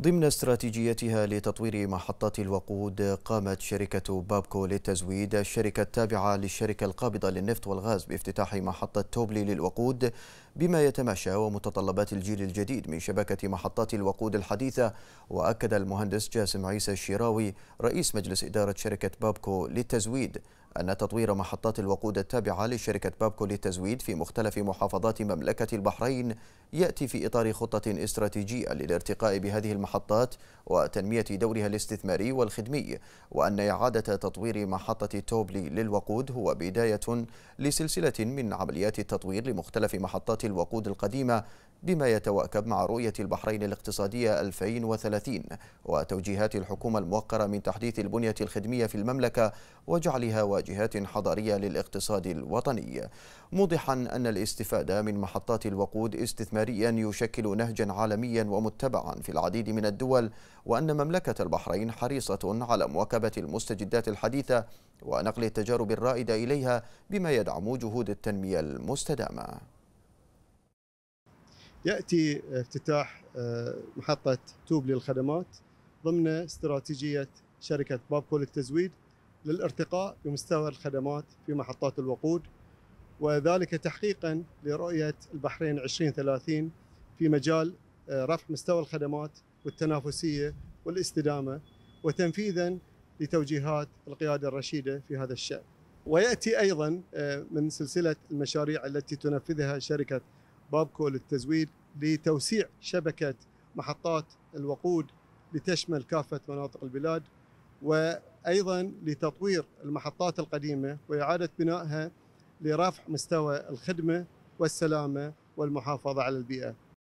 ضمن استراتيجيتها لتطوير محطات الوقود قامت شركة بابكو للتزويد الشركة التابعة للشركة القابضة للنفط والغاز بافتتاح محطة توبلي للوقود بما يتماشى ومتطلبات الجيل الجديد من شبكة محطات الوقود الحديثة وأكد المهندس جاسم عيسى الشيراوي رئيس مجلس إدارة شركة بابكو للتزويد أن تطوير محطات الوقود التابعة لشركة بابكو للتزويد في مختلف محافظات مملكة البحرين يأتي في إطار خطة استراتيجية للارتقاء بهذه المحطات وتنمية دورها الاستثماري والخدمي وأن إعادة تطوير محطة توبلي للوقود هو بداية لسلسلة من عمليات التطوير لمختلف محطات الوقود القديمة بما يتواكب مع رؤية البحرين الاقتصادية 2030 وتوجيهات الحكومة الموقرة من تحديث البنية الخدمية في المملكة وجعلها واجهات حضارية للاقتصاد الوطني موضحا أن الاستفادة من محطات الوقود استثماريا يشكل نهجا عالميا ومتبعا في العديد من الدول وأن مملكة البحرين حريصة على مواكبة المستجدات الحديثة ونقل التجارب الرائدة إليها بما يدعم جهود التنمية المستدامة ياتي افتتاح آه، محطه توب للخدمات ضمن استراتيجيه شركه بابكو للتزويد للارتقاء بمستوى الخدمات في محطات الوقود وذلك تحقيقا لرؤيه البحرين 2030 في مجال آه، رفع مستوى الخدمات والتنافسيه والاستدامه وتنفيذا لتوجيهات القياده الرشيده في هذا الشان. وياتي ايضا آه، من سلسله المشاريع التي تنفذها شركه بابكو للتزويد لتوسيع شبكة محطات الوقود لتشمل كافة مناطق البلاد وأيضا لتطوير المحطات القديمة وإعادة بنائها لرفع مستوى الخدمة والسلامة والمحافظة على البيئة